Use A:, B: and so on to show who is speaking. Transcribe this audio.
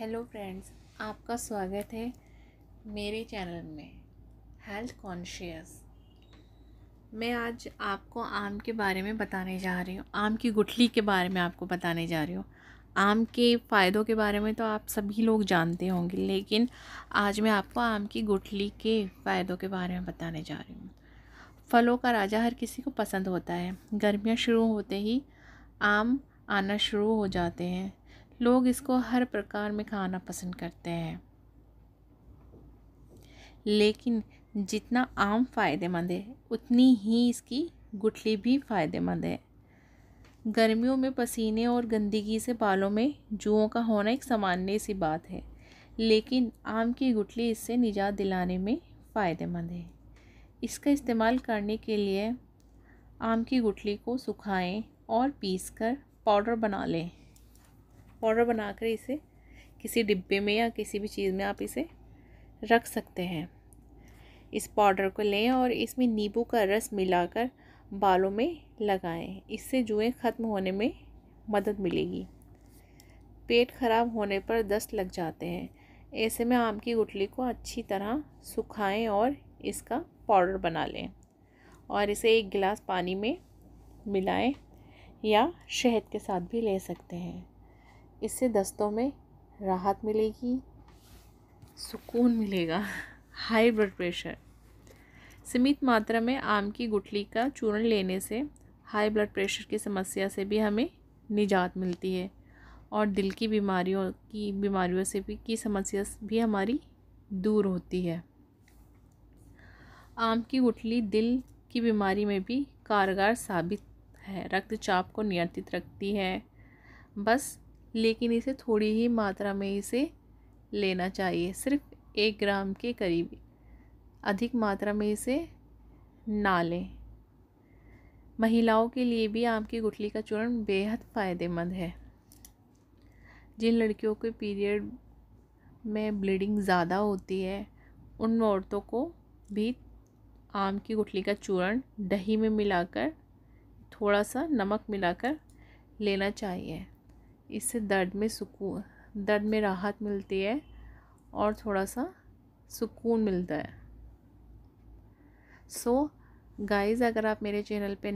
A: hello friends आपका स्वागत है मेरे चैनल में हेल्थ कॉन्शियस मैं आज आपको आम के बारे में बताने जा रही हूँ आम की गुठली के बारे में आपको बताने जा रही हूँ आम के फ़ायदों के बारे में तो आप सभी लोग जानते होंगे लेकिन आज मैं आपको आम की गुठली के फ़ायदों के बारे में बताने जा रही हूँ फलों का राजा हर किसी को पसंद होता है गर्मियाँ शुरू होते ही आम आना शुरू हो जाते हैं लोग इसको हर प्रकार में खाना पसंद करते हैं लेकिन जितना आम फ़ायदेमंद है उतनी ही इसकी गुठली भी फ़ायदेमंद है गर्मियों में पसीने और गंदगी से बालों में जुओं का होना एक सामान्य सी बात है लेकिन आम की गुठली इससे निजात दिलाने में फ़ायदेमंद है इसका इस्तेमाल करने के लिए आम की गुठली को सुखाएं और पीसकर पाउडर बना लें पाउडर बनाकर इसे किसी डिब्बे में या किसी भी चीज़ में आप इसे रख सकते हैं इस पाउडर को लें और इसमें नींबू का रस मिलाकर बालों में लगाएं इससे जुएँ ख़त्म होने में मदद मिलेगी पेट ख़राब होने पर दस्त लग जाते हैं ऐसे में आम की गुटली को अच्छी तरह सुखाएं और इसका पाउडर बना लें और इसे एक गिलास पानी में मिलाएं या शहद के साथ भी ले सकते हैं इससे दस्तों में राहत मिलेगी सुकून मिलेगा हाई ब्लड प्रेशर सीमित मात्रा में आम की गुठली का चूर्ण लेने से हाई ब्लड प्रेशर की समस्या से भी हमें निजात मिलती है और दिल की बीमारियों की बीमारियों से भी की समस्या भी हमारी दूर होती है आम की गुठली दिल की बीमारी में भी कारगर साबित है रक्तचाप को नियंत्रित रखती है बस लेकिन इसे थोड़ी ही मात्रा में इसे लेना चाहिए सिर्फ एक ग्राम के करीब अधिक मात्रा में इसे ना लें महिलाओं के लिए भी आम की गुठली का चूर्ण बेहद फ़ायदेमंद है जिन लड़कियों के पीरियड में ब्लीडिंग ज़्यादा होती है उन औरतों को भी आम की गुठली का चूर्ण दही में मिलाकर थोड़ा सा नमक मिलाकर लेना चाहिए इससे दर्द में सुकून दर्द में राहत मिलती है और थोड़ा सा सुकून मिलता है सो so, गाइज़ अगर आप मेरे चैनल पे